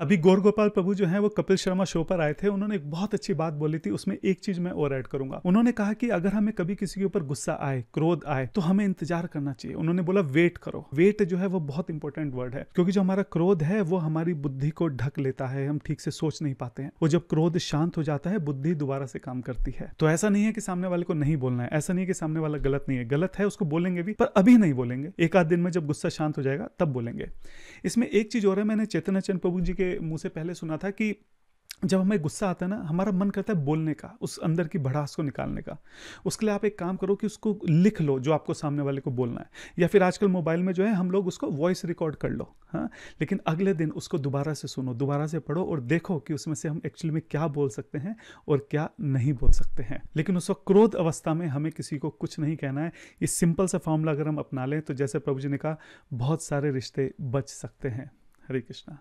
अभी गौर गोपाल प्रभु जो है वो कपिल शर्मा शो पर आए थे उन्होंने एक बहुत अच्छी बात बोली थी उसमें एक चीज मैं और ऐड करूंगा उन्होंने कहा कि अगर हमें कभी किसी के ऊपर गुस्सा आए क्रोध आए तो हमें इंतजार करना चाहिए उन्होंने बोला वेट करो वेट जो है वो बहुत इंपॉर्टेंट वर्ड है क्योंकि जो हमारा क्रोध है वो हमारी बुद्धि को ढक लेता है हम ठीक से सोच नहीं पाते हैं वो जब क्रोध शांत हो जाता है बुद्धि दोबारा से काम करती है तो ऐसा नहीं है कि सामने वाले को नहीं बोलना है ऐसा नहीं है कि सामने वाला गलत नहीं है गलत है उसको बोलेंगे भी पर अभी नहीं बोलेंगे एक आध दिन में जब गुस्सा शांत हो जाएगा तब बोलेंगे इसमें एक चीज और है मैंने चंद प्रभु जी के के मुंह से पहले सुना था कि जब हमें गुस्सा आता है ना हमारा मन करता है बोलने का उस अंदर की भड़ास को निकालने का उसके लिए आप एक काम करो कि उसको लिख लो जो आपको सामने वाले को बोलना है या फिर आजकल मोबाइल में जो है हम लोग उसको वॉइस रिकॉर्ड कर लो हाँ लेकिन अगले दिन उसको दोबारा से सुनो दोबारा से पढ़ो और देखो कि उसमें से हम एक्चुअली में क्या बोल सकते हैं और क्या नहीं बोल सकते हैं लेकिन उस क्रोध अवस्था में हमें किसी को कुछ नहीं कहना है ये सिंपल सा फॉर्मूला अगर हम अपना लें तो जैसे प्रभु जी ने कहा बहुत सारे रिश्ते बच सकते हैं हरे कृष्णा